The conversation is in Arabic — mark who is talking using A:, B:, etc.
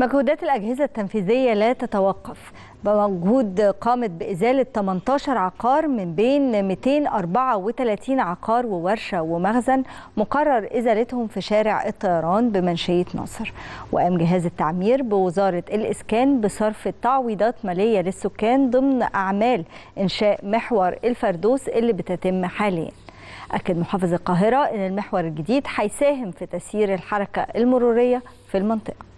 A: مجهودات الأجهزة التنفيذية لا تتوقف بمجهود قامت بإزالة 18 عقار من بين 234 عقار وورشة ومخزن مقرر إزالتهم في شارع الطيران بمنشية ناصر وقام جهاز التعمير بوزارة الإسكان بصرف تعويضات مالية للسكان ضمن أعمال إنشاء محور الفردوس اللي بتتم حالياً أكد محافظ القاهرة أن المحور الجديد هيساهم في تسيير الحركة المرورية في المنطقة